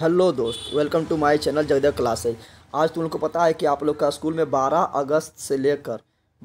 hello दोस्त welcome to my channel Jagdev classes आज तुम लोग को पता है कि आप लोग का स्कूल में 12 अगस्त से लेकर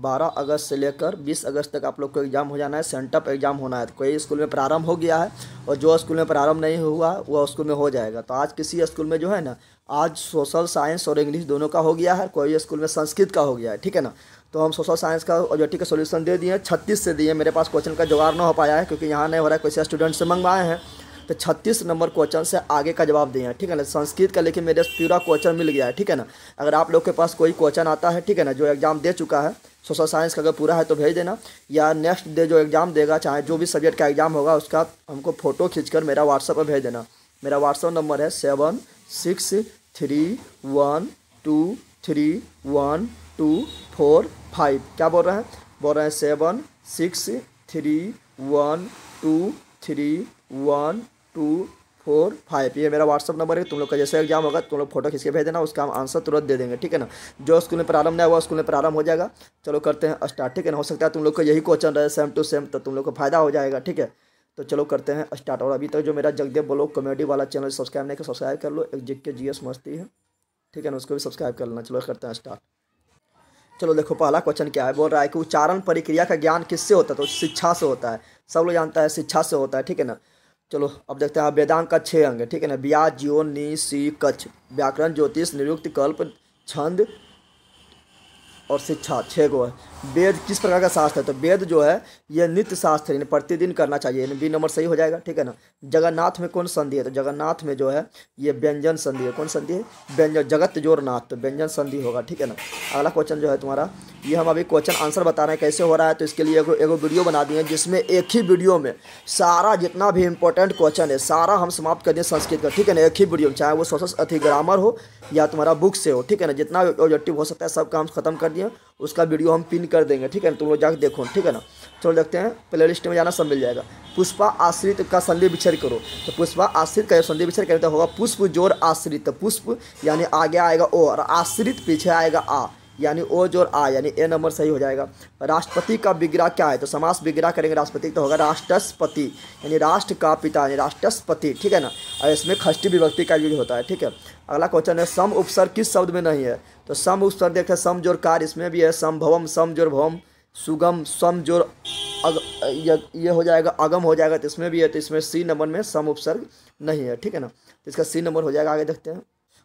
12 अगस्त से लेकर 20 अगस्त तक आप लोग को एग्ज़ाम हो जाना है सेंटअप एग्ज़ाम होना है तो कोई स्कूल में प्रारंभ हो गया है और जो स्कूल में प्रारंभ नहीं हुआ वह स्कूल में हो जाएगा तो आज किसी स्कूल में जो है ना आज सोशल साइंस और इंग्लिश दोनों का हो गया है कोई स्कूल में संस्कृत का हो गया है ठीक है ना तो हम सोशल साइंस का ऑब्जेक्टिव का सोल्यूशन दे दिए छत्तीस से दिए मेरे पास क्वेश्चन का जवाब ना हो पाया है क्योंकि यहाँ नहीं हो रहा है कोई स्टूडेंट से मंगवाए हैं तो छत्तीस नंबर क्वेश्चन से आगे का जवाब दिए हैं ठीक है ना संस्कृत का लेकिन मेरे पूरा क्वेश्चन मिल गया है ठीक है ना अगर आप लोग के पास कोई क्वेश्चन आता है ठीक है ना जो एग्जाम दे चुका है सोशल साइंस का अगर पूरा है तो भेज देना या नेक्स्ट डे जो एग्ज़ाम देगा चाहे जो भी सब्जेक्ट का एग्ज़ाम होगा उसका हमको फ़ोटो खींचकर मेरा व्हाट्सअप पर भेज देना मेरा व्हाट्सअप नंबर है seven six three one two three one two four five क्या बोल रहे हैं बोल रहे हैं seven six three one two three one two four five ये मेरा व्हाट्सअप नंबर है तुम लोग का जैसे एग्जाम होगा तुम लोग फोटो खींच के भेज देना उसका हम आंसर तुरंत दे देंगे ठीक है ना जो स्कूल में प्रारंभ नहीं हुआ स्कूल में प्रारंभ हो जाएगा चलो करते हैं स्टार्ट ठीक है ना हो सकता है तुम लोग का यही क्वेश्चन रहे सेम टू सेम तो तुम लोग को फायदा हो जाएगा ठीक है तो चलो करते हैं स्टार्ट और अभी तक तो जो मेरा जगदेव ब्लॉग कॉमेडी वाला चैनल सब्सक्राइब नहीं कर सब्सक्राइब कर लो एक जिक के जी मस्ती है ठीक है ना उसको भी सब्सक्राइब कर लेना चलो करते हैं स्टार्ट चलो देखो पहला क्वेश्चन क्या है बोल रहा है कि उच्चारण प्रक्रिया का ज्ञान किससे होता है तो शिक्षा से होता है सब लोग जानता है शिक्षा से होता है ठीक है ना चलो अब देखते हैं वेदांग का छः अंग ठीक है ना ब्याज जीवन नी सी कच्छ व्याकरण ज्योतिष निरुक्त कल्प छंद और शिक्षा छः गो है वेद किस प्रकार का शास्त्र है तो वेद जो है यह नित्य शास्त्र है प्रतिदिन करना चाहिए बी नंबर सही हो जाएगा ठीक है ना जगन्नाथ में कौन संधि है तो जगन्नाथ में जो है ये व्यंजन संधि है कौन संधि है व्यंजन जगत जोरनाथ तो व्यंजन संधि होगा ठीक है ना अगला क्वेश्चन जो है तुम्हारा ये हम अभी क्वेश्चन आंसर बता रहे हैं कैसे हो रहा है तो इसके लिए एक वीडियो बना दिए जिसमें एक ही वीडियो में सारा जितना भी इंपॉर्टेंट क्वेश्चन है सारा हम समाप्त कर दिए संस्कृत का ठीक है ना एक ही वीडियो में चाहे वो सोशल अथी ग्रामर हो या तुम्हारा बुक से हो ठीक है ना जितना ऑब्जेक्टिव हो सकता है सब काम खत्म कर दिए है उसका वीडियो हम पिन कर देंगे ठीक है ना तुम लोग जाकर देखो ठीक है ना चलो देखते हैं प्ले लिस्ट में जाना सब मिल जाएगा पुष्पा आश्रित का संधि विचर करो तो पुष्पा आश्रित का संधि विच्छेद करता होगा पुष्प जोर आश्रित पुष्प यानी आगे आएगा ओ और आश्रित पीछे आएगा आ यानी ओ जोर आ यानी ए नंबर सही हो जाएगा राष्ट्रपति का विग्रह क्या है तो समास विग्रह करेंगे राष्ट्रपति तो होगा राष्ट्रस्पति यानी राष्ट्र का पिता यानी राष्ट्रस्पति ठीक है ना और इसमें खष्टी विभक्ति का यूज होता है ठीक है अगला क्वेश्चन है सम उपसर किस शब्द में नहीं है तो सम उपसर देखते हैं सम जोर कार इसमें भी है भवम सम जोर भवम सुगम सम जोर अग ये हो जाएगा अगम हो जाएगा तो इसमें भी है तो इसमें सी नंबर में सम उपसर्ग नहीं है ठीक है ना तो इसका सी नंबर हो जाएगा आगे देखते हैं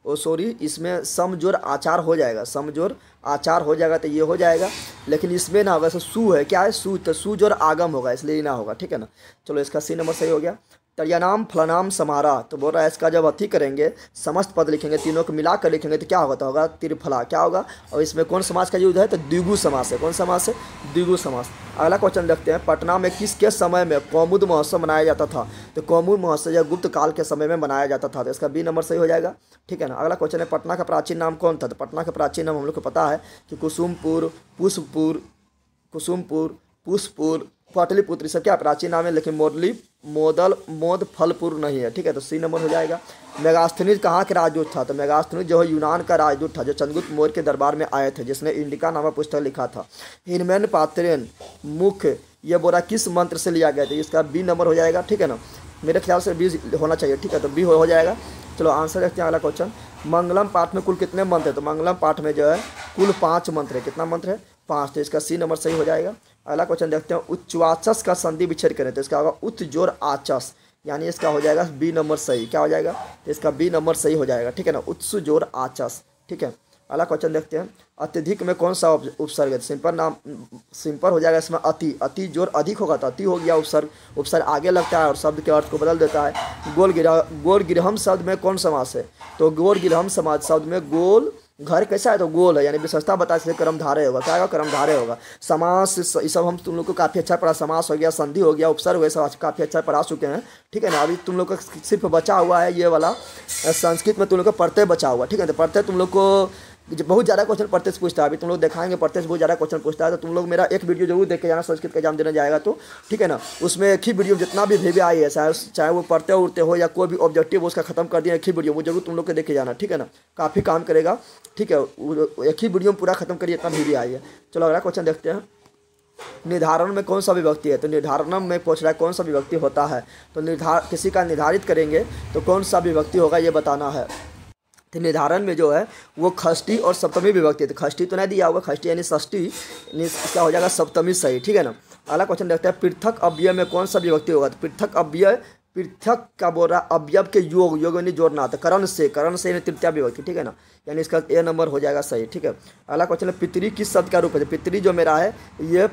ओ सॉरी इसमें समजोर आचार हो जाएगा समजोर आचार हो जाएगा तो ये हो जाएगा लेकिन इसमें ना होगा सु सू है क्या है सू तो सू जोर आगम होगा इसलिए ना होगा ठीक है ना चलो इसका सी नंबर सही हो गया तरियानाम फलानाम समारा तो बोल रहा है इसका जब अथी करेंगे समस्त पद लिखेंगे तीनों को मिला कर लिखेंगे तो क्या होगा तो होगा त्रिफला क्या होगा और इसमें कौन समाज का युद्ध है तो द्विगु समास है कौन समास है द्विगु समास अगला क्वेश्चन देखते हैं पटना में किसके समय में कौमुद महोत्सव मनाया जाता था तो कौमुद महोत्सव या गुप्त काल के समय में मनाया जाता था तो इसका बी नंबर सही हो जाएगा ठीक है ना अगला क्वेश्चन है पटना का प्राचीन नाम कौन था तो पटना का प्राचीन नाम हम लोग को पता है कि कुसुमपुर पुष्पपुर कुसुमपुर पुष्पपुर पाटलिपुत्र सब क्या प्राचीन नाम है लेकिन मोरली मोदल मोद फलपुर नहीं है ठीक है तो सी नंबर हो जाएगा मेगास्थनीज कहाँ के राजदूत था तो मेगास्थनीज जो है यूनान का राजदूत था जो चंद्रगुप्त मौर्य के दरबार में आए थे जिसने इंडिका नामक पुस्तक लिखा था हिनमेन पात्रेन मुख्य यह बोरा किस मंत्र से लिया गया था इसका बी नंबर हो जाएगा ठीक है ना मेरे ख्याल से बी होना चाहिए ठीक है तो बी हो जाएगा चलो आंसर देखते हैं अगला क्वेश्चन मंगलम पाठ में कुल कितने मंत्र है तो मंगलम पाठ में जो है कुल पाँच मंत्र है कितना मंत्र है पाँच तो इसका सी नंबर सही हो जाएगा अगला क्वेश्चन देखते हैं उच्चवाचस का संधि विच्छेद करें तो इसका होगा उच्च जोर आचस यानी इसका हो जाएगा बी नंबर सही क्या हो जाएगा तो इसका बी नंबर सही हो जाएगा ठीक है ना उच्च जोर आचस ठीक है अगला क्वेश्चन देखते हैं अत्यधिक में कौन सा उपसर्ग है सिंपल नाम सिंपल हो जाएगा इसमें अति अति जोर अधिक होगा तो अति हो गया उपसर्ग उपसर्ग आगे लगता है और शब्द के अर्थ को बदल देता है गोल गिरह गोल गिरहम शब्द में कौन समास है तो गोल गिरहम समाज शब्द में गोल घर कैसा है तो गोल है यानी विशेषता बता सकते कर्म धारे होगा क्या होगा कर्म धारे होगा समास सब हम तुम लोग को काफ़ी अच्छा पढ़ा समास हो गया संधि हो गया उपसर्ग हो सब काफ़ी अच्छा पढ़ा चुके हैं ठीक है ना अभी तुम लोग का सिर्फ बचा हुआ है ये वाला संस्कृत में तुम लोग का पढ़ते बचा हुआ ठीक है तो पढ़ते तुम लोग को जो बहुत ज़्यादा क्वेश्चन पढ़ते पूछता है अभी तुम लोग दिखाएंगे पढ़ते से बहुत ज़्यादा क्वेश्चन पूछता है तो तुम लोग मेरा एक वीडियो जरूर देख के जाना संस्कृत का एग्जाम देने जाएगा तो ठीक है ना उसमें एक ही वीडियो जितना भी भी आई है चाहे चाहे वो पढ़ते उड़ते हो या कोई भी ऑब्जेक्टिव उसका खत्म कर दिया एक ही वीडियो वो जरूर तुम लोग के देखे जाना ठीक है ना काफ़ी काम करेगा ठीक है एक ही वीडियो में पूरा खत्म करिए इतना भी आई है चलो अगला क्वेश्चन देखते हैं निर्धारण में कौन सा विभक्ति है तो निर्धारण में पूछ रहा है कौन सा विभक्ति होता है तो निर्धार किसी का निर्धारित करेंगे तो कौन सा विभक्ति होगा ये बताना है निर्धारण में जो है वो खष्टी और सप्तमी विभक्ति है तो खष्टी तो नहीं दिया हुआ खष्टी यानी षष्टी क्या हो जाएगा सप्तमी सही ठीक है ना अगला क्वेश्चन देखते हैं पृथक अव्यय में कौन सा विभक्ति होगा तो पृथक अव्यय पृथक क्या बोल रहा है अवयव के योग योग यानी जोड़ना था करण से करण से यानी तृतीय विभक्ति ठीक है ना यानी इसका ए नंबर हो जाएगा सही ठीक है अगला क्वेश्चन है पितरी किस शब्द का रूप है पितरी जो मेरा है ये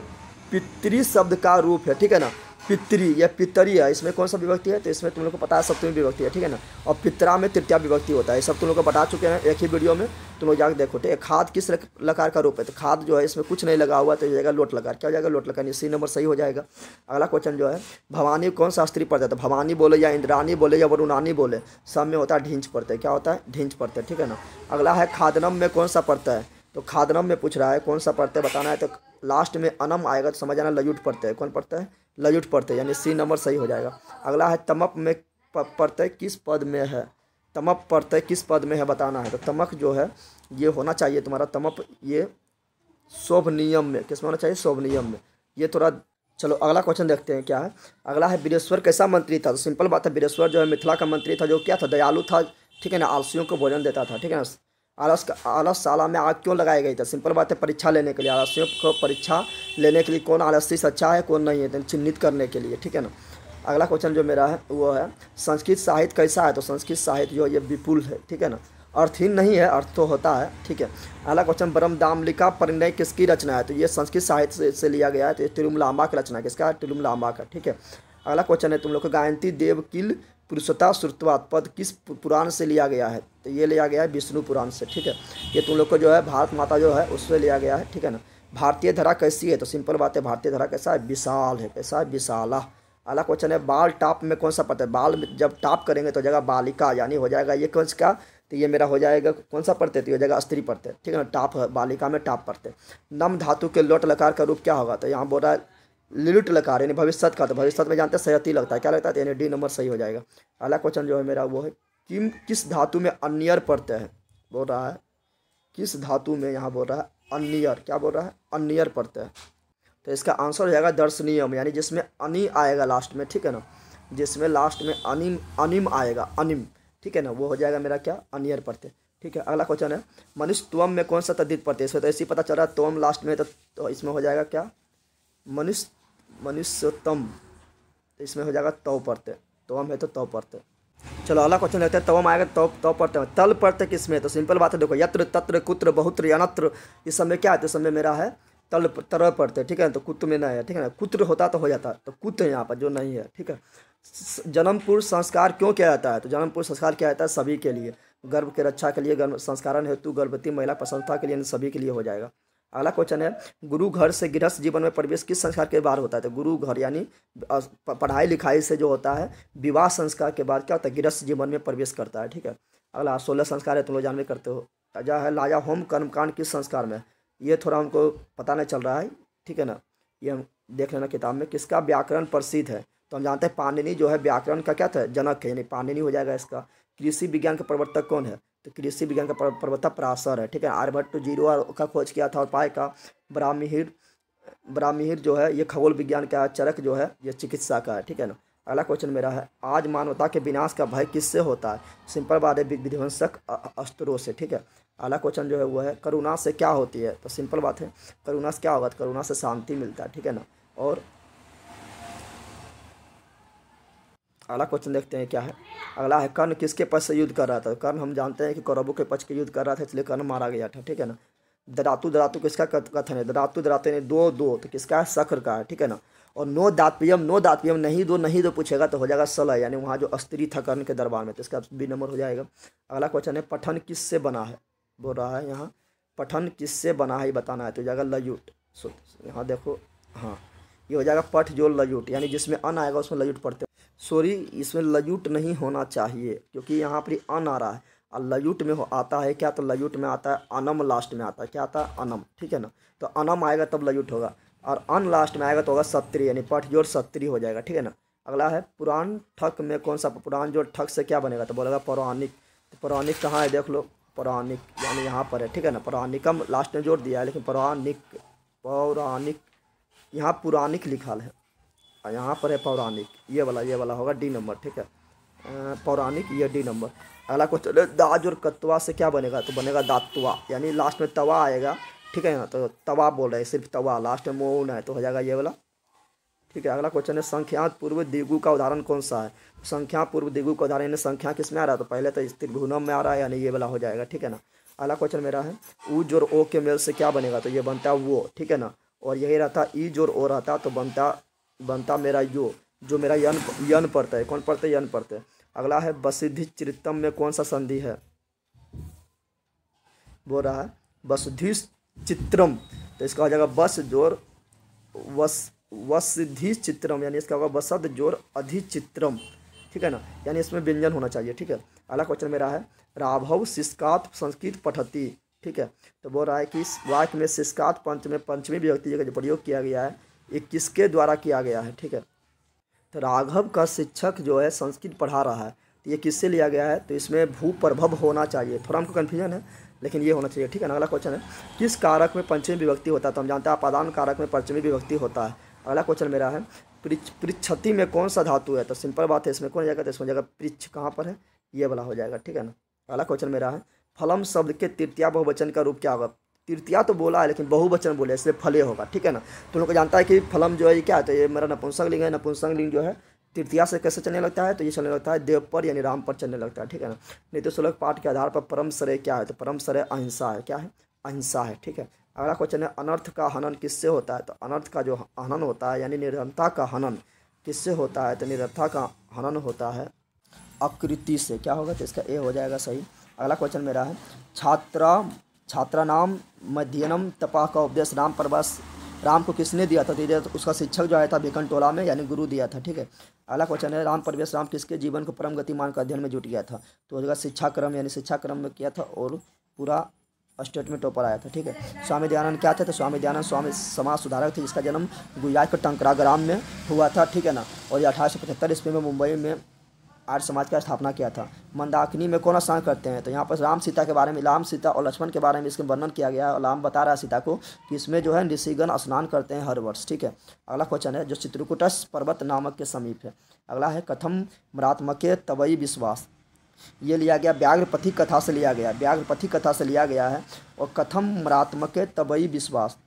पितृ शब्द का रूप है ठीक है ना पितरी या पितरी है इसमें कौन सा विभक्ति है तो इसमें तुम लोग को पता है सप्तमी विभक्ति है ठीक है ना और पितरा में तृतीया विभक्ति होता है सब तुम लोग को बता चुके हैं एक ही वीडियो में तुम लोग जाकर देखो ठीक है खाद किस लकार का रूप है तो खाद जो है इसमें कुछ नहीं लगा हुआ तो जाएगा लोट लकार क्या हो जाएगा लोट लकार इसी नंबर सही हो जाएगा अगला क्वेश्चन जो है भवानी कौन सा स्त्री पड़ता है भवानी बोले या इंद्रानी बोले या वरुणानी बोले सब में होता है ढींच पड़ता है क्या होता है ढींच पड़ता है ठीक है ना अगला है खादनम में कौन सा पड़ता है तो खादनम में पूछ रहा है कौन सा पड़ता है बताना है तो लास्ट में अनम आएगा तो समझ आना लयूट पड़ता है कौन पड़ता है लजुट पड़ते यानी सी नंबर सही हो जाएगा अगला है तमप में प्रत्यय किस पद में है तमप प्रत्यय किस पद में है बताना है तो तमक जो है ये होना चाहिए तुम्हारा तमप ये शोभ नियम में किस में होना चाहिए शोभ नियम में ये थोड़ा चलो अगला क्वेश्चन देखते हैं क्या है अगला है बीरेश्वर कैसा मंत्री था तो सिंपल बात है बीरेश्वर जो है मिथिला का मंत्री था जो क्या था दयालु था ठीक है ना आलसियों को भोजन देता था ठीक है ना आलस आलसशाला में आग क्यों लगाया गई थी सिंपल बात है परीक्षा लेने के लिए आलसियों को परीक्षा लेने के लिए कौन आलसी सच्चा है कौन नहीं है तो चिन्हित करने के लिए ठीक है ना अगला क्वेश्चन जो मेरा है वो है संस्कृत साहित्य कैसा है तो संस्कृत साहित्य जो ये विपुल है ठीक है ना अर्थहीन नहीं है अर्थ तो होता है ठीक है अगला क्वेश्चन ब्रह्म दामलिका परिणय किसकी रचना है तो ये संस्कृत साहित्य से, से लिया गया है तो ये तिरुमलाम्बा की रचना किसका तिरुमलामा का ठीक है अगला क्वेश्चन है तुम लोग को गायंती देव किल पुरुषता श्रुतवाद पद किस पुराण से लिया गया है तो ये लिया गया है विष्णु पुराण से ठीक है ये तुम लोग को जो है भारत माता जो है उससे लिया गया है ठीक है ना भारतीय धरा कैसी है तो सिंपल बात है भारतीय धरा कैसा है विशाल है कैसा है विशाला अगला क्वेश्चन है बाल टाप में कौन सा पद है बाल जब टाप करेंगे तो जगह बालिका यानी हो जाएगा ये कौन सा तो ये मेरा हो जाएगा कौन सा पढ़ते तो ये जगह स्त्री पढ़ते ठीक है ना टाप बालिका में टाप पढ़ते नम धातु के लोट लकार का रूप क्या होगा तो यहाँ बोल रहा है लिलुट लकार यानी भविष्य का तो भविष्य में जानते हैं सहती लगता है क्या लगता है यानी डी नंबर सही हो जाएगा अगला क्वेश्चन जो है मेरा वो है किम किस धातु में अन्यर पड़ते हैं बोल रहा है किस धातु में यहाँ बोल रहा है अन्यर क्या बोल रहा है अन्यर पड़ते हैं तो इसका आंसर हो जाएगा दर्शनीयम यानी जिसमें अनि आएगा लास्ट में ठीक है ना जिसमें लास्ट में अनिम अनिम आएगा अनिम ठीक है ना वो हो जाएगा मेरा क्या अनियर पड़ते ठीक है अगला क्वेश्चन है मनुष्य त्वम में कौन सा तद्धित प्रत्यय इसमें तो ऐसे पता चल रहा है त्वम लास्ट में तो, तो इसमें हो जाएगा क्या मनुष्य मनुष्योत्तम तो इसमें हो जाएगा तव पढ़ते तवम है तो तव पढ़ते चलो अगला क्वेश्चन लेते हैं तवम आएगा तव तव पढ़ते हैं तल पढ़ते किस में तो सिंपल बात है देखो यत्र तत्र कुत्र बहुत्र यनत्र इस समय क्या है तो समय मेरा है तल तर पढ़ते ठीक है तो कुत में नहीं है ठीक है ना कुत्र होता तो हो जाता तो कुत है यहाँ पर जो नहीं है ठीक है जन्मपुर संस्कार क्यों किया जाता है तो जन्मपुर संस्कार किया जाता है सभी के लिए गर्भ के रक्षा के लिए गर्भ संस्कारण हेतु गर्भवती महिला प्रसन्नता के लिए सभी के लिए हो जाएगा अगला क्वेश्चन है गुरु घर से गृहस्थ जीवन में प्रवेश किस संस्कार के बाद होता है तो गुरु घर यानी पढ़ाई लिखाई से जो होता है विवाह संस्कार के बाद क्या होता है गृहस्थ जीवन में प्रवेश करता है ठीक है अगला सोलह संस्कार है तुम लोग जानवे करते हो राजा है लाया होम कर्मकांड किस संस्कार में ये थोड़ा हमको पता नहीं चल रहा है ठीक है ना ये हम देख लेना किताब में किसका व्याकरण प्रसिद्ध है तो हम जानते हैं पाणिनि जो है व्याकरण का क्या था जनक है यानी पाणिनि हो जाएगा इसका कृषि विज्ञान का प्रवर्तक कौन है तो कृषि विज्ञान का प्रवक्ता पराशर है ठीक है आर्यभट्ट जीरो का खोज किया था और पाए का ब्राह्मीहिर ब्राह्मीहिर जो है ये खगोल विज्ञान का चरक जो है ये चिकित्सा का है ठीक है ना अगला क्वेश्चन मेरा है आज मानवता के विनाश का भय किससे होता है सिंपल बात है विध्वंसक अस्त्रों से ठीक है अगला क्वेश्चन जो है वो है करुणा से क्या होती है तो सिंपल बात है करुणा से क्या होगा करुणा से शांति मिलता है ठीक है ना और अगला क्वेश्चन देखते हैं क्या है अगला है कर्ण किसके पक्ष से युद्ध कर रहा था कर्ण हम जानते हैं कि कौरवों के पक्ष के युद्ध कर रहा था इसलिए कर्ण मारा गया था ठीक है ना दरातु दरातु किसका कथन है दरातु दराते ने दो दो तो किसका है शक्र का है ठीक है ना और नो दातपियम नो दातपियम नहीं दो नहीं दो पूछेगा तो हो जाएगा सलह यानी वहाँ जो स्त्री था कर्ण के दरबार में तो इसका बी नंबर हो जाएगा अगला क्वेश्चन है पठन किससे बना है बोल रहा है यहाँ पठन किससे बना है ये बताना है तो हो जाएगा लयुट सो यहाँ देखो हाँ ये हो जाएगा पठ जो लयुट यानी जिसमें अन आएगा उसमें लयुट पढ़ते सॉरी इसमें लयुट नहीं होना चाहिए क्योंकि यहाँ पर अन आ रहा है और लयुट में हो आता है क्या तो लयुट में आता है अनम लास्ट में आता है क्या आता है अनम ठीक है ना तो अनम आएगा तब लयुट होगा और अन लास्ट में आएगा तो होगा सत्री यानी पठ जोर सत्री हो जाएगा ठीक है ना अगला है पुराण ठक में कौन सा पुराण जोर ठक से क्या बनेगा तो बोलेगा पौराणिक तो पौराणिक कहाँ है देख लो पौराणिक यानी यहाँ पर है ठीक है ना पौराणिकम लास्ट में जोड़ दिया है लेकिन पौराणिक पौराणिक यहाँ पुराणिक लिखा है और हाँ, यहाँ पर है पौराणिक ये वाला ये वाला होगा डी नंबर ठीक है पौराणिक ये डी नंबर अगला क्वेश्चन दाज और कतवा से क्या बनेगा तो बनेगा दातुआ यानी लास्ट में तवा आएगा ठीक है यहाँ तो तवा बोल रहे हैं सिर्फ तवा लास्ट में मोन है तो हो जाएगा ये वाला ठीक है अगला क्वेश्चन है संख्या पूर्व दिगु का उदाहरण कौन सा है संख्या पूर्व दिगु का उदाहरण यानी संख्या किस में आ रहा है तो पहले तो घूनम में आ रहा है यानी ये वाला हो जाएगा ठीक है ना अगला क्वेश्चन मेरा है ऊ और ओ के मेल से क्या बनेगा तो ये बनता है वो ठीक है ना और यही रहता ईज और ओ रहता तो बनता बनता मेरा यो जो मेरा यन यन पड़ता है कौन पड़ता है यन पड़ता है अगला है बसिद्धि चरितम में कौन सा संधि है बोल रहा है वसुधि चित्रम तो इसका हो जाएगा बस जोर वस वसधि चित्रम यानी इसका होगा बसद जोर अधिचित्रम ठीक है ना यानी इसमें व्यंजन होना चाहिए ठीक है अगला क्वेश्चन मेरा है राघव शिष्कात संस्कृत पठती ठीक है तो बोल रहा है कि इस वाक्य में शिष्कात पंच में पंचमी व्यक्ति का जो प्रयोग किया गया है ये किसके द्वारा किया गया है ठीक है तो राघव का शिक्षक जो है संस्कृत पढ़ा रहा है तो ये किससे लिया गया है तो इसमें भू प्रभव होना चाहिए थोड़ा हमको कन्फ्यूजन है लेकिन ये होना चाहिए ठीक है ना अगला क्वेश्चन है किस कारक में पंचमी विभक्ति होता है तो हम जानते हैं अपादान कारक में पंचमी विभक्ति होता है अगला क्वेश्चन मेरा है पृछति में कौन सा धातु है तो सिंपल बात है इसमें कौन जाएगा तो इसमें जगह पृछ कहाँ पर है ये वाला हो जाएगा ठीक है ना अगला क्वेश्चन मेरा है फलम शब्द के तृतीया बहुवचन का रूप क्या होगा तृतीया तो बोला है लेकिन बहुवचन बोले इसलिए फले होगा ठीक है ना तो लोग जानता है कि फलम जो है ये क्या है तो ये मेरा नपुंसक लिंग है नपुंसक लिंग जो है तृतीया से कैसे चलने लगता है तो ये चलने लगता है देव पर यानी राम पर चलने लगता है ठीक है ना नहीं तो श्लोक पाठ के आधार पर परम सरय क्या है तो परम सरय अहिंसा है क्या है अहिंसा है ठीक है अगला क्वेश्चन है अनर्थ का हनन किससे होता है तो अनर्थ का जो हनन होता है यानी निरंता का हनन किससे होता है तो निरंता का हनन होता है अकृति से क्या होगा तो इसका ए हो जाएगा सही अगला क्वेश्चन मेरा है छात्रा छात्रानाम मध्यनम तपाह का उपदेश राम प्रवास राम को किसने दिया था तो उसका शिक्षक जो आया था बेकन टोला में यानी गुरु दिया था ठीक है अगला क्वेश्चन है राम प्रवेश राम किसके जीवन को परम गतिमान का अध्ययन में जुट गया था तो उसका शिक्षा क्रम यानी शिक्षा क्रम में किया था और पूरा स्टेटमेंट टॉपर आया था ठीक है स्वामी दयानंद क्या थे तो स्वामी दयानंद स्वामी समाज सुधारक थे जिसका जन्म गुजरात के टंकरा ग्राम में हुआ था ठीक है ना और ये अठारह सौ पचहत्तर ईस्वी में मुंबई में आर्य समाज का स्थापना किया था मंदाकिनी में कौन स्नान करते हैं तो यहाँ पर राम सीता के बारे में राम सीता और लक्ष्मण के बारे में इसके वर्णन किया गया है और राम बता रहा है सीता को कि इसमें जो है ऋषिगण स्नान करते हैं हर वर्ष ठीक है अगला क्वेश्चन है जो चित्रकूटस पर्वत नामक के समीप है अगला है कथम मरात्मके तवई विश्वास ये लिया गया व्याघ्रपथी कथा से लिया गया व्याघ्रपथी कथा से लिया गया है और कथम मरात्मके तबई विश्वास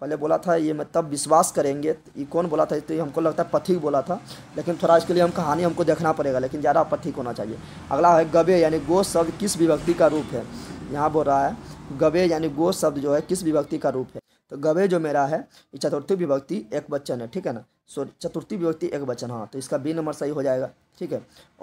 पहले बोला था ये मतलब विश्वास करेंगे ये कौन बोला था तो ये हमको लगता है पथिक बोला था लेकिन थोड़ा इसके लिए हम कहानी हमको देखना पड़ेगा लेकिन ज़्यादा पथिक होना चाहिए अगला है गबे यानी गो शब्द किस विभक्ति का रूप है यहाँ बोल रहा है गबे यानी गो शब्द जो है किस विभक्ति का रूप है तो गवे जो मेरा है ये चतुर्थी विभक्ति एक बच्चन है ठीक है ना सो चतुर्थी विभक्ति एक बच्चन हाँ तो इसका बी नंबर सही हो जाएगा ठीक है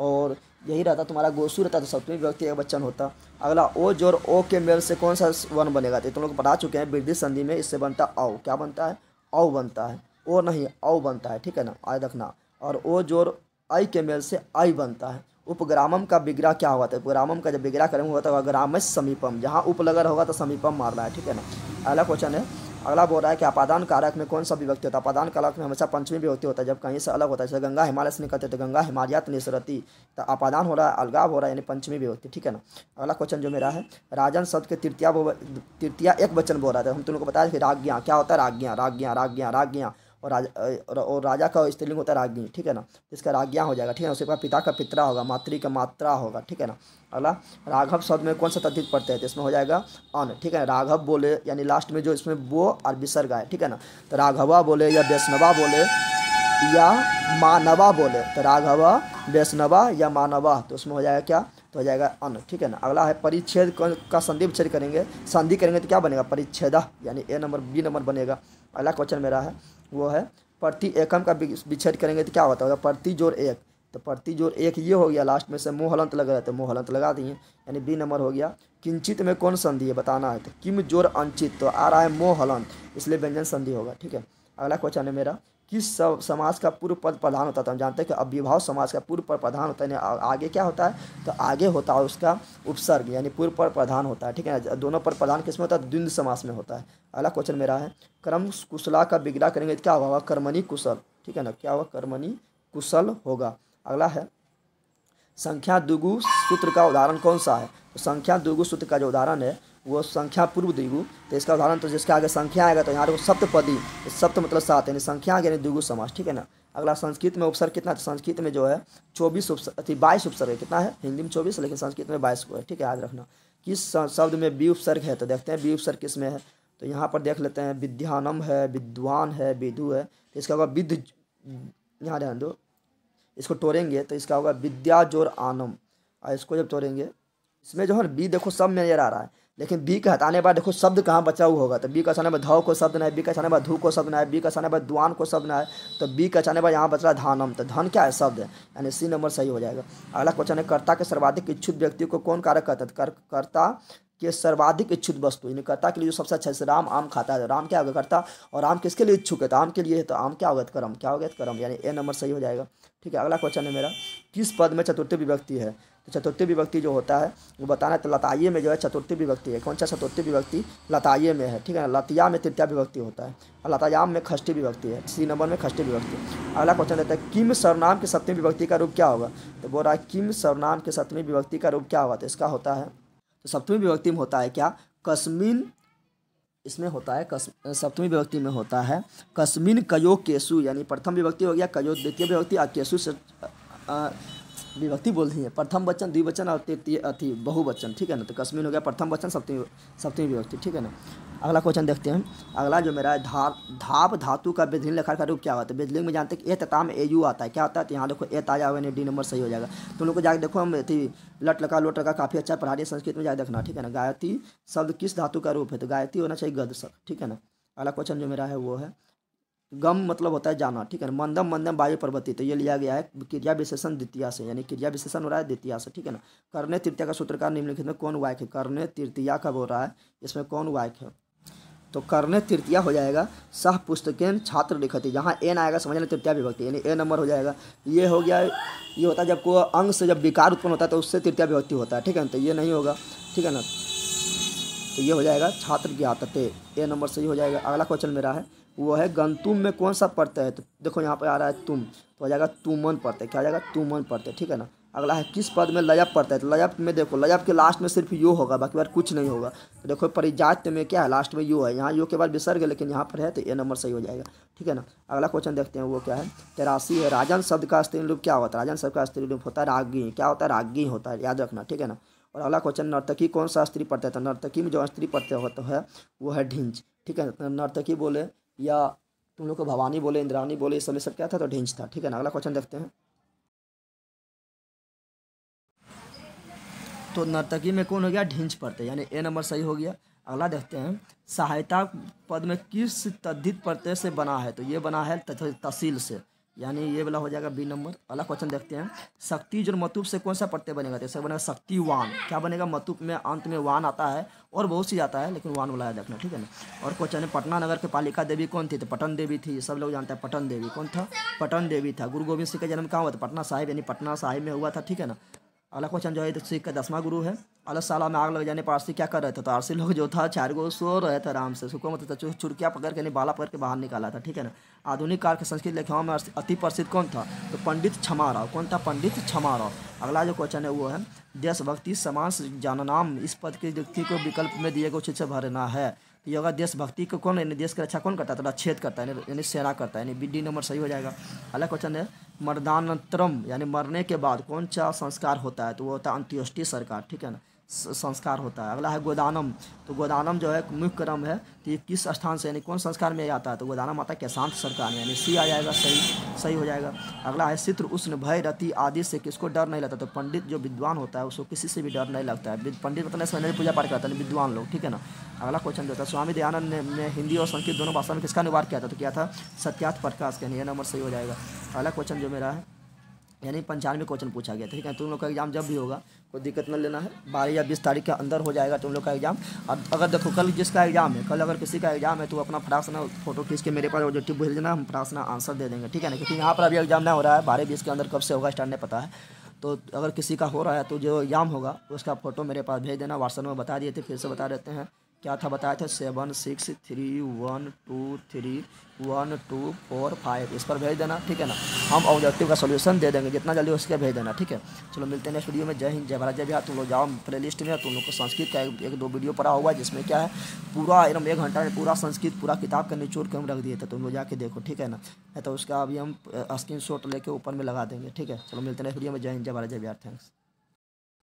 और यही रहता तुम्हारा गोसू रहता तो सप्तमी विभक्ति एक बच्चन होता अगला ओ जोर ओ के मेल से कौन सा वन बनेगा तो तुम लोग बता चुके हैं वृद्धि संधि में इससे बनता औ क्या बनता है औ बनता है ओ नहीं औ बनता है ठीक है ना आय रखना और ओ जोर आई के मेल से आई बनता है उपग्रामम का विग्रह क्या हुआ था तो उपग्रामम का जब विग्रह करेंगे हुआ था तो ग्रामस समीपम जहाँ उप होगा तो समीपम मार रहा है ठीक है ना अगला क्वेश्चन है अगला बोल रहा है कि अपादान कारक में कौन सा विभक्ति होता है अपादान कारक में हमेशा पंचमी विभक्ति होता है जब कहीं से अलग होता है जैसे गंगा हिमालय से निकलते तो गंगा हिमालयात निसरती तो अपादान हो रहा है अलगाव हो रहा है यानी पंचमी विभक्ति ठीक है ना अगला क्वेश्चन जो मेरा है राजन शब्द के तृतीया तृतीया एक वचन बोल रहा था हम तुमको बताया कि राज्ञा क्या होता है राज्ञा राज्ञा राज्ञा राज्ञा और राजा और राजा का स्त्रीलिंग होता है राज्ञी ठीक है ना तो इसका राज्ञा हो जाएगा ठीक है उसके बाद पिता का पितरा होगा मातृ का मात्रा होगा ठीक है ना अगला राघव शब्द में कौन सा तद्धित पड़ते हैं तो इसमें हो जाएगा अन ठीक है राघव बोले यानी लास्ट में जो इसमें वो और विसर्ग आए ठीक है ना तो राघवा बोले या वैष्णवा बोले या मानवा बोले तो राघवा वैष्णवा या मानवा तो उसमें हो जाएगा क्या तो हो जाएगा अन ठीक है ना अगला है परिच्छेद का संधि विच्छेद करेंगे संधि करेंगे तो क्या बनेगा परिच्छेदा यानी ए नंबर बी नंबर बनेगा अगला क्वेश्चन मेरा है वो है प्रति एकम का विच्छेद करेंगे तो क्या होता होगा प्रति जोर एक तो प्रति जोर एक ये हो गया लास्ट में से मुँह हलंत लग रहे थे मुँह हलंत लगा दिए यानी बी नंबर हो गया किंचित में कौन संधि है बताना है तो किम जोर अंचित तो आ रहा है मोह हलंत इसलिए व्यंजन संधि होगा ठीक है अगला क्वेश्चन है मेरा किस समाज का पूर्व पद प्रधान होता था हम जानते हैं कि अविभाव समाज का पूर्व पर प्रधान होता है आगे क्या होता है तो आगे होता है उसका उपसर्ग यानी पूर्व पर प्रधान होता है ठीक है दोनों पर प्रधान किस में होता है द्विंद समास में होता है अगला क्वेश्चन मेरा है कर्म कुशला का बिगड़ा करेंगे तो क्या होगा कर्मणि कुशल ठीक है ना क्या होगा कर्मणि कुशल होगा अगला है संख्या दुगु सूत्र का उदाहरण कौन सा है तो संख्या दुगु सूत्र का जो उदाहरण है वो संख्या पूर्व द्विगु तो इसका उदाहरण तो जिसके आगे संख्या आएगा तो यहाँ देखो सप्तपदी तो सप्त मतलब सात यानी संख्या यानी द्विगु समास ठीक है ना अगला संस्कृत में उपसर्ग कितना है संस्कृत में जो है चौबीस उपसर्ग बाईस उपसर्ग है कितना है हिंदी में चौबीस लेकिन संस्कृत में बाईस को है ठीक है याद रखना किस शब्द में बी उपसर्ग है तो देखते हैं बी उपसर्ग किस में है तो यहाँ पर देख लेते हैं विद्यानम है विद्वान है विधु है तो इसका होगा विद्ध यहाँ ध्यान दो इसको तोड़ेंगे तो इसका होगा विद्या जोर आनम और इसको जब तोड़ेंगे इसमें जो है बी देखो सब में नजर आ रहा है लेकिन बी के हटाने बाद देखो शब्द कहाँ बचा हुआ होगा तो बी का हटाने बाद धव को शब्द ना है बी का हटाने बाद धू को शब्द ना है बी का हटाने बाद दुआन को शब्द ना है तो बी का चाने बाद यहाँ बच रहा धानम तो धन क्या है शब्द यानी सी नंबर सही हो जाएगा अगला क्वेश्चन है कर्ता के सर्वाधिक इच्छुक व्यक्ति को कौन कारक कहता है तो कर्ता के सर्वाधिक इच्छुत वस्तु यानी कर्ता के लिए जो सबसे अच्छा है राम आम खाता है तो राम क्या होगा कर्ता और आम किसके लिए इच्छुक है तो आम के लिए है तो आम क्या होगा कर्म क्या होगा कर्म यानी ए नंबर सही हो जाएगा ठीक है अगला क्वेश्चन है मेरा किस पद में चतुर्थी विभक्ति है तो चतुर्थी विभक्ति जो होता है वो बताना है तो लताइए में जो है चतुर्थी विभक्ति है कौन सा चतुर्थी विभक्ति लताइए में है ठीक है लतिया में तृतीय विभक्ति होता है और लतायाम में खष्टी विभक्ति है सी नंबर में खष्टी विभक्ति अगला क्वेश्चन रहता है किम सर्वनाम के सप्तमी विभक्ति का रूप क्या होगा तो बोल रहा है किम सर्वनाम के सप्तमी विभक्ति का रूप क्या होगा तो इसका होता है तो सप्तमी विभक्ति में होता है क्या कस्मिन इसमें होता है कस सप्तमी विभक्ति में होता है कश्मीन कयो केसु यानी प्रथम विभक्ति हो गया कयो द्वितीय विभक्ति और केसु से विभक्ति बोल दी है प्रथम वचन द्विवचन और तृतीय अति बहुवचन ठीक है ना तो कश्मीर हो गया प्रथम वचन सप्तमी सप्तमी विभक्ति ठीक है ना अगला क्वेश्चन देखते हैं अगला जो मेरा है धा धाप धातु का बेदलिंग लखार का रूप क्या होता है बेदलिंग में जानते हैं कि ए तताम ए यू आता है क्या होता है तो यहाँ देखो ए ताजा हुआ डी नंबर सही हो जाएगा तुम तो लोग को जाकर देखो हम अति लट लका लोट लगा काफ़ी अच्छा पढ़ा रही संस्कृत में जाकर देखना ठीक है ना गायती शब्द किस धातु का रूप है तो गायती होना चाहिए गद ठीक है ना अगला क्वेश्चन जो मेरा है वो है गम मतलब होता है जाना ठीक है ना मंदम मंदम वायु पर्वती तो ये लिया गया है क्रिया विशेषण द्वितीया से यानी क्रिया विशेषण हो रहा है द्वितीया से ठीक है ना करने तृतीया का सूत्रकार निम्नलिखित में कौन वायक है करने तृतीया कब हो रहा है इसमें कौन वायक है तो करने तृतीया हो जाएगा सह पुस्तकें छात्र लिखते जहाँ एन आएगा समझ लें तृतीया विभक्ति यानी ए नंबर हो जाएगा ये हो गया ये होता है जब कोई अंग से जब विकार उत्पन्न होता है तो उससे तृतीया विभक्ति होता है ठीक है ना तो ये नहीं होगा ठीक है ना तो ये हो जाएगा छात्र ज्ञातते ए नंबर से ही हो जाएगा अगला क्वेश्चन मेरा है वो है गंतुम में कौन सा पड़ता है तो देखो यहाँ पर आ रहा है तुम तो आ जाएगा तुमन पड़ता है क्या आ जाएगा तुमन पड़ते है ठीक है ना अगला है किस पद में लजब पड़ता है तो लजब में देखो लजब के लास्ट में सिर्फ यो होगा बाकी बार कुछ नहीं होगा तो देखो परिजात में क्या है लास्ट में यो है यहाँ यो के बाद विसर्ग गए लेकिन यहाँ पर है तो ये नंबर सही हो जाएगा ठीक है ना अगला क्वेश्चन देखते हैं वो क्या है तेरासी तो है राजन शब्द का स्त्री रूप क्या होता है राजन शब्द का स्त्री रूप होता है रागी क्या होता है रागी होता है याद रखना ठीक है ना और अगला क्वेश्चन नर्तकी कौन सा स्त्री पड़ता है तो नर्तकी में जो स्त्री पढ़ते होता है वो है ढिंच ठीक है तो नर्तकी बोले या तुम लोग को भवानी बोले इंद्रानी बोले इस सब सब क्या था तो ढींच था ठीक है ना अगला क्वेश्चन देखते हैं तो नर्तकी में कौन हो गया ढींच पड़ते यानी ए नंबर सही हो गया अगला देखते हैं सहायता पद में किस तद्धित प्रत्यय से बना है तो ये बना है तहसील से यानी ये वाला हो जाएगा बी नंबर अगला क्वेश्चन देखते हैं शक्ति जो मतुप से कौन सा प्रत्यय बनेगा जैसे तो बनेगा शक्ति वान क्या बनेगा मतुप में अंत में वान आता है और बहुत सी आता है लेकिन वान वाला है देखना ठीक है ना और क्वेश्चन है पटना नगर के पालिका देवी कौन थी तो पटन देवी थी सब लोग जानते हैं पटन देवी कौन था पटन देवी था गुरु गोविंद सिंह का जन्म कहाँ हुआ था पटना साहिब यानी पटना साहिब में हुआ था ठीक है ना अगला क्वेश्चन जो है सिख का दसवा गुरु है अलग साला में आग लग जाने पर क्या कर रहे थे तो आरसी लोग जो था चार गो सो रहे थे आराम से सुखो मतलब तो चुड़किया पकड़ के नहीं बाला पकड़ के बाहर निकाला था ठीक है ना आधुनिक काल के संस्कृत लेखाओं में अति प्रसिद्ध कौन था तो पंडित क्षमा राव कौन था पंडित क्षमा राव अगला जो क्वेश्चन है वो है देशभक्ति समाज जाननाम इस पद की व्यक्ति को विकल्प में दिए गए उचित से भरना है तो ये होगा देशभक्ति को कौन यानी देश की रक्षा कौन करता है थोड़ा छेद करता है यानी सेना करता है यानी डी नंबर सही हो जाएगा अगला क्वेश्चन है मर्दानंतरम यानी मरने के बाद कौन सा संस्कार होता है तो वो होता है अंत्योष्टि सरकार ठीक है ना संस्कार होता है अगला है गोदानम तो गोदानम जो है मुख्य क्रम है तो ये किस स्थान से यानी कौन संस्कार में आता है तो गोदानम आता है कैशांत सरकार में यानी सी आ जाएगा सही सही हो जाएगा अगला है चित्र उष्ण भय रति आदि से किसको डर नहीं लगता तो पंडित जो विद्वान होता है उसको किसी से भी डर नहीं लगता है पंडित मतलब समझने पूजा पाठ करता है विद्वान लोग ठीक है ना अगला क्वेश्चन जो था स्वामी दयानंद ने, ने हिंदी और संस्कृत दोनों भाषा में किसका निवार किया था तो क्या था सत्यार्थ प्रकाश के नंबर सही हो जाएगा अगला क्वेश्चन जो मेरा है यानी पंचानवे क्वेश्चन पूछा गया ठीक है तुम लोग का एग्जाम जब भी होगा कोई दिक्कत न लेना है बारह या बीस तारीख के अंदर हो जाएगा तुम लोग का एग्जाम अब अगर देखो कल जिसका एग्जाम है कल अगर किसी का एग्जाम है तो अपना फटाक फोटो खींच के मेरे पास ऑब्जेक्टिव भेज देना हम फटाक आंसर दे देंगे ठीक है ना क्योंकि यहाँ पर अभी एग्जाम ना हो रहा है बारह बीस के अंदर कब से होगा स्टार्ट नहीं पता है तो अगर किसी का हो रहा है तो जो एग्जाम होगा उसका फ़ोटो मेरे पास भेज देना व्हाट्सअप में बता दिए थे फिर से बता देते हैं क्या था बताया था seven six three one two three one two four five इस पर भेज देना ठीक है ना हम ऑब्जेक्टिव का सोल्यूशन दे देंगे जितना जल्दी हो सके भेज देना ठीक है चलो मिलते हैं नेक्स्ट वीडियो में जय हिंद जय भारत जय बिहार तुम लोग जाओ प्ले लिस्ट में तुम लोग को संस्कृत का एक, एक दो वीडियो पड़ा हुआ है जिसमें क्या है पूरा एकदम एक घंटा में पूरा संस्कृत पूरा किताब का निचोड़ के हम रख दिए थे तो तुम लोग जाके देखो ठीक है ना तो उसका अभी हम स्क्रीन शॉट लेके ऊपर में लगा देंगे ठीक है चलो मिलते हैं नेक्स्ट वीडियो में जय हिंद जय भारत जय बिहार थैंक्स